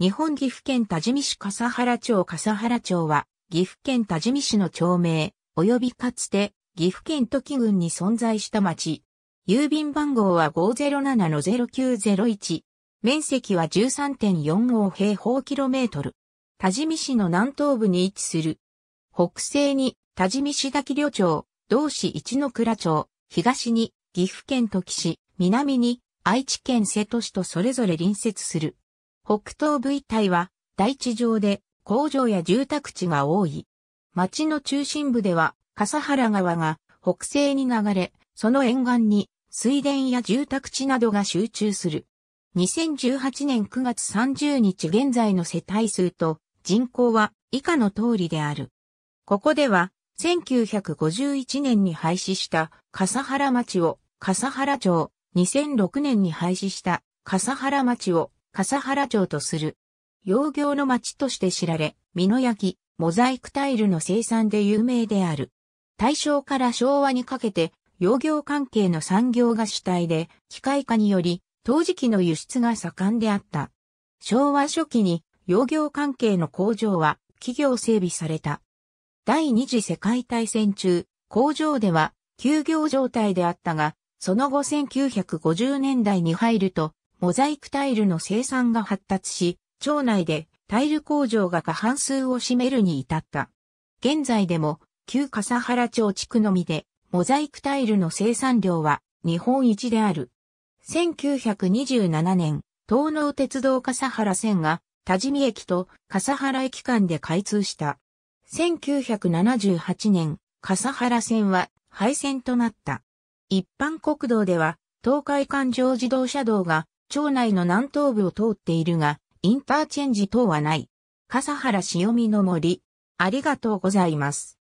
日本岐阜県多治見市笠原町笠原町は、岐阜県多治見市の町名、及びかつて、岐阜県都岐郡に存在した町。郵便番号は507-0901。面積は13.45平方キロメートル。多治見市の南東部に位置する。北西に多治見市滝旅町、同市一の倉町、東に岐阜県都岐市、南に愛知県瀬戸市とそれぞれ隣接する。北東部一帯は大地上で工場や住宅地が多い。町の中心部では笠原川が北西に流れ、その沿岸に水田や住宅地などが集中する。2018年9月30日現在の世帯数と人口は以下の通りである。ここでは1951年に廃止した笠原町を笠原町、2006年に廃止した笠原町を笠原町とする。洋行の町として知られ、美濃焼、モザイクタイルの生産で有名である。大正から昭和にかけて、洋行関係の産業が主体で、機械化により、陶磁器の輸出が盛んであった。昭和初期に、洋行関係の工場は、企業整備された。第二次世界大戦中、工場では、休業状態であったが、その後1950年代に入ると、モザイクタイルの生産が発達し、町内でタイル工場が過半数を占めるに至った。現在でも、旧笠原町地区のみで、モザイクタイルの生産量は日本一である。1927年、東能鉄道笠原線が、多治見駅と笠原駅間で開通した。1978年、笠原線は廃線となった。一般国道では、東海環状自動車道が町内の南東部を通っているが、インターチェンジ等はない。笠原潮見の森。ありがとうございます。